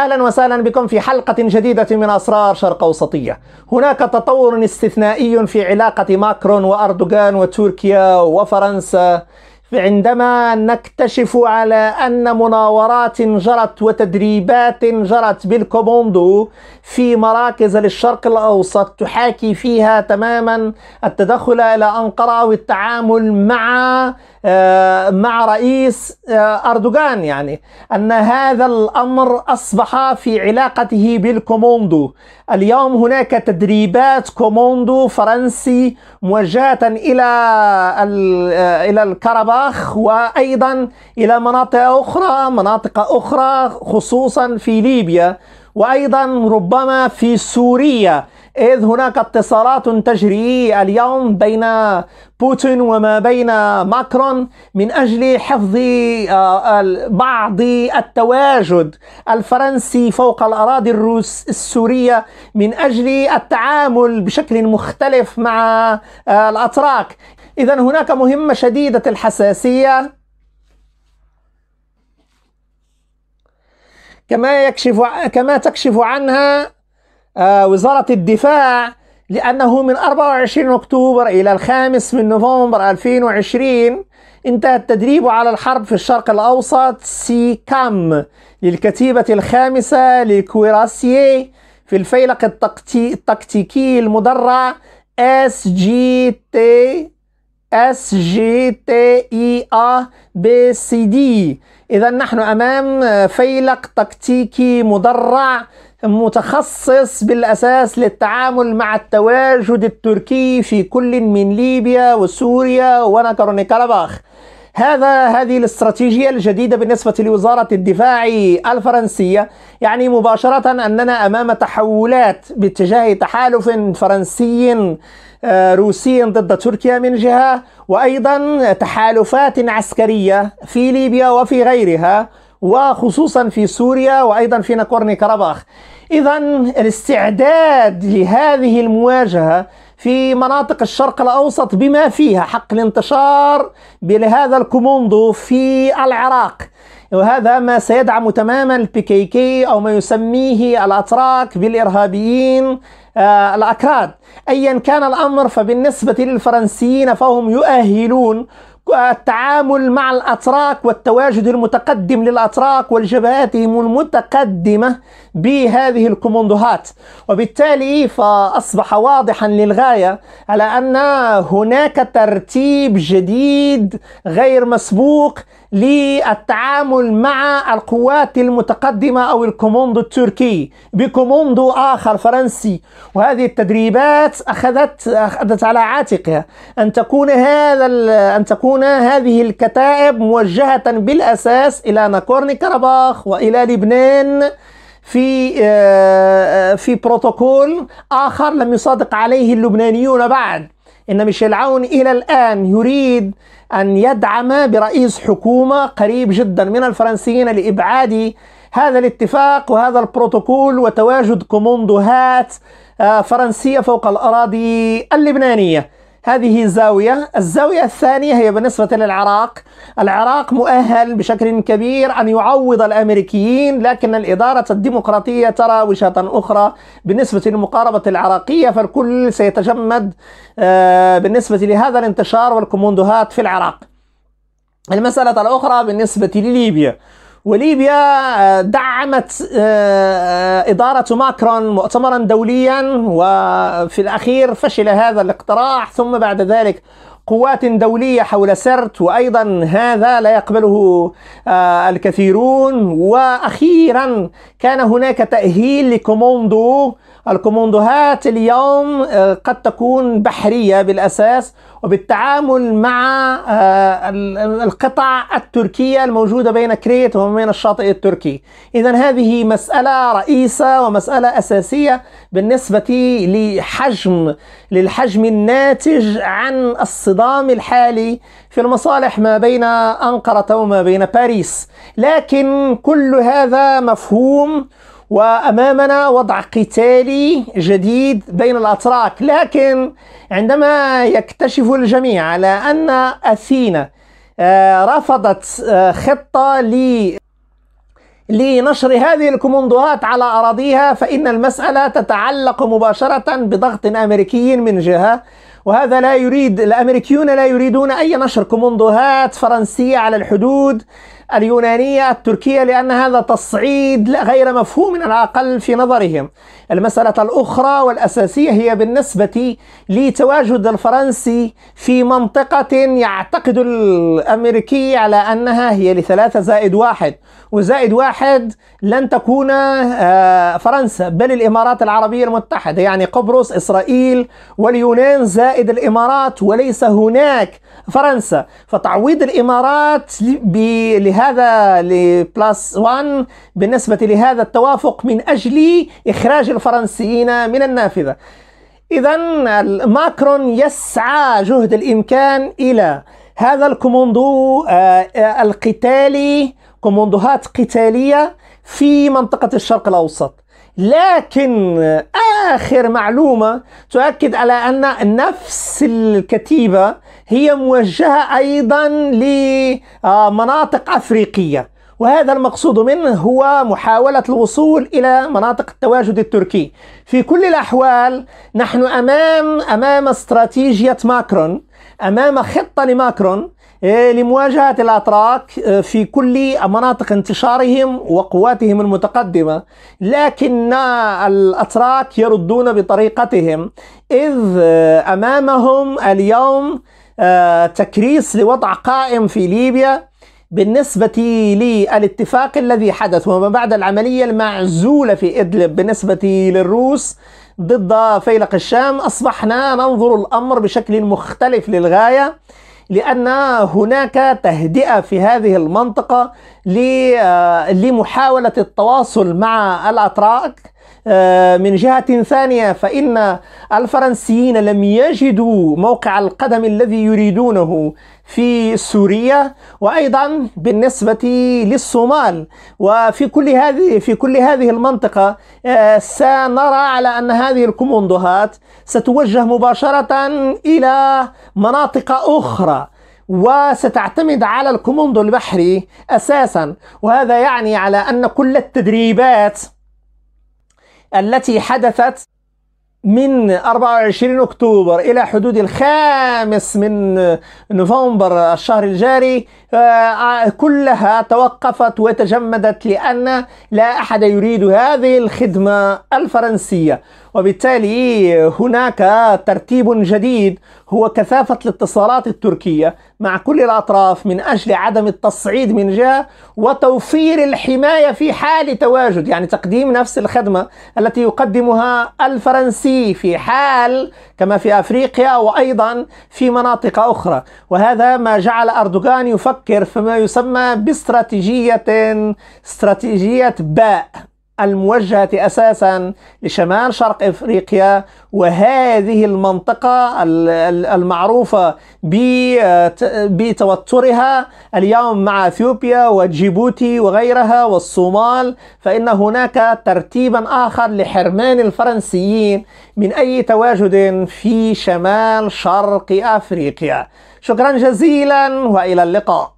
اهلا وسهلا بكم في حلقه جديده من اسرار شرق اوسطيه. هناك تطور استثنائي في علاقه ماكرون واردوغان وتركيا وفرنسا عندما نكتشف على أن مناورات جرت وتدريبات جرت بالكوموندو في مراكز للشرق الأوسط تحاكي فيها تماما التدخل إلى أنقرة والتعامل مع آه، مع رئيس آه، أردوغان يعني أن هذا الأمر أصبح في علاقته بالكوموندو اليوم هناك تدريبات كوموندو فرنسي موجهة إلى آه، إلى الكهرباء الأخ وأيضا إلى مناطق أخرى مناطق أخرى خصوصا في ليبيا وأيضا ربما في سوريا إذ هناك اتصالات تجري اليوم بين بوتين وما بين ماكرون من أجل حفظ آه، بعض التواجد الفرنسي فوق الأراضي الروس السورية من أجل التعامل بشكل مختلف مع آه، الأتراك إذا هناك مهمة شديدة الحساسية كما يكشف كما تكشف عنها آه، وزارة الدفاع لأنه من 24 أكتوبر إلى الخامس من نوفمبر 2020 انتهى التدريب على الحرب في الشرق الأوسط سي كام للكتيبة الخامسة للكويراسيي في الفيلق التكتيكي المدرع اس جي تي اس جي تي اي ا بي سي دي اذا نحن امام فيلق تكتيكي مدرع متخصص بالاساس للتعامل مع التواجد التركي في كل من ليبيا وسوريا وناكورني كارباخ هذا هذه الاستراتيجية الجديدة بالنسبة لوزارة الدفاع الفرنسية يعني مباشرة أننا أمام تحولات باتجاه تحالف فرنسي آه، روسي ضد تركيا من جهة وأيضا تحالفات عسكرية في ليبيا وفي غيرها وخصوصا في سوريا وأيضا في ناكورني كرباخ إذا الاستعداد لهذه المواجهة في مناطق الشرق الأوسط بما فيها حق الانتشار بهذا الكوموندو في العراق وهذا ما سيدعم تماما البي كي كي أو ما يسميه الأتراك بالإرهابيين آه، الأكراد أيا كان الأمر فبالنسبة للفرنسيين فهم يؤهلون آه، التعامل مع الأتراك والتواجد المتقدم للأتراك والجبهاتهم المتقدمة بهذه الكوموندوهات وبالتالي فأصبح واضحا للغاية على أن هناك ترتيب جديد غير مسبوق للتعامل مع القوات المتقدمة أو الكوموندو التركي بكوموندو آخر فرنسي وهذه التدريبات أخذت أخذت على عاتقها أن تكون هذا أن تكون هذه الكتائب موجهة بالأساس إلى ناكورني كرباخ وإلى لبنان في آه، آه، في بروتوكول آخر لم يصادق عليه اللبنانيون بعد إن ميشيل عون إلى الآن يريد أن يدعم برئيس حكومة قريب جدا من الفرنسيين لإبعاد هذا الاتفاق وهذا البروتوكول وتواجد كوموندوهات آه، فرنسية فوق الأراضي اللبنانية هذه زاوية الزاوية الثانية هي بالنسبة للعراق العراق مؤهل بشكل كبير أن يعوض الأمريكيين لكن الإدارة الديمقراطية ترى وجهة أخرى بالنسبة للمقاربة العراقية فالكل سيتجمد آه، بالنسبة لهذا الانتشار والكوموندوهات في العراق المسألة الأخرى بالنسبة لليبيا وليبيا آه، دعمت آه، آه، إدارة ماكرون مؤتمرا دوليا وفي الأخير فشل هذا الاقتراح ثم بعد ذلك قوات دولية حول سرت وأيضا هذا لا يقبله الكثيرون وأخيرا كان هناك تأهيل لكوموندو الكوموندوهات اليوم آه، قد تكون بحرية بالأساس وبالتعامل مع آه، القطع التركية الموجودة بين كريت وبين الشاطئ التركي إذا هذه مسألة رئيسة ومسألة أساسية بالنسبة لحجم للحجم الناتج عن الصدام الحالي في المصالح ما بين أنقرة وما بين باريس لكن كل هذا مفهوم وأمامنا وضع قتالي جديد بين الأتراك لكن عندما يكتشف الجميع على أن أثينا آه، رفضت آه، خطة لنشر هذه الكوموندوهات على أراضيها فإن المسألة تتعلق مباشرة بضغط أمريكي من جهة وهذا لا يريد الأمريكيون لا يريدون أي نشر كومندوهات فرنسية على الحدود اليونانية التركية لأن هذا تصعيد غير مفهوم على الأقل في نظرهم المسألة الأخرى والأساسية هي بالنسبة لتواجد الفرنسي في منطقة يعتقد الأمريكي على أنها هي لثلاثة زائد واحد وزائد واحد لن تكون آه، فرنسا بل الإمارات العربية المتحدة يعني قبرص إسرائيل واليونان زائد زائد الإمارات وليس هناك فرنسا فتعويض الإمارات لهذا لبلاس وان بالنسبة لهذا التوافق من أجل إخراج الفرنسيين من النافذة إذا ماكرون يسعى جهد الإمكان إلى هذا الكوموندو آه، آه، القتالي كوموندوهات قتالية في منطقة الشرق الأوسط لكن آخر معلومة تؤكد على أن نفس الكتيبة هي موجهة أيضا لمناطق أفريقية وهذا المقصود منه هو محاولة الوصول إلى مناطق التواجد التركي في كل الأحوال نحن أمام أمام استراتيجية ماكرون أمام خطة لماكرون إيه، لمواجهة الأتراك آه، في كل مناطق انتشارهم وقواتهم المتقدمة لكن الأتراك يردون بطريقتهم إذ آه، أمامهم اليوم آه، تكريس لوضع قائم في ليبيا بالنسبة للاتفاق الذي حدث وما بعد العملية المعزولة في إدلب بالنسبة للروس ضد فيلق الشام أصبحنا ننظر الأمر بشكل مختلف للغاية لأن هناك تهدئة في هذه المنطقة آه، لمحاولة التواصل مع الأتراك آه، من جهة ثانية فإن الفرنسيين لم يجدوا موقع القدم الذي يريدونه في سوريا وأيضا بالنسبة للصومال وفي كل هذه في كل هذه المنطقة آه، سنرى على أن هذه الكوموندوهات ستوجه مباشرة إلى مناطق أخرى وستعتمد على الكوموندو البحري أساسا وهذا يعني على أن كل التدريبات التي حدثت من 24 أكتوبر إلى حدود الخامس من نوفمبر الشهر الجاري آه، كلها توقفت وتجمدت لأن لا أحد يريد هذه الخدمة الفرنسية وبالتالي هناك ترتيب جديد هو كثافة الاتصالات التركية مع كل الأطراف من أجل عدم التصعيد من جهة وتوفير الحماية في حال تواجد يعني تقديم نفس الخدمة التي يقدمها الفرنسي الجنسي في حال كما في افريقيا وايضا في مناطق اخرى وهذا ما جعل اردوغان يفكر فيما يسمى باستراتيجيه استراتيجيه باء الموجهة أساسا لشمال شرق إفريقيا وهذه المنطقة المعروفة بتوترها اليوم مع أثيوبيا وجيبوتي وغيرها والصومال فإن هناك ترتيبا آخر لحرمان الفرنسيين من أي تواجد في شمال شرق أفريقيا شكرا جزيلا وإلى اللقاء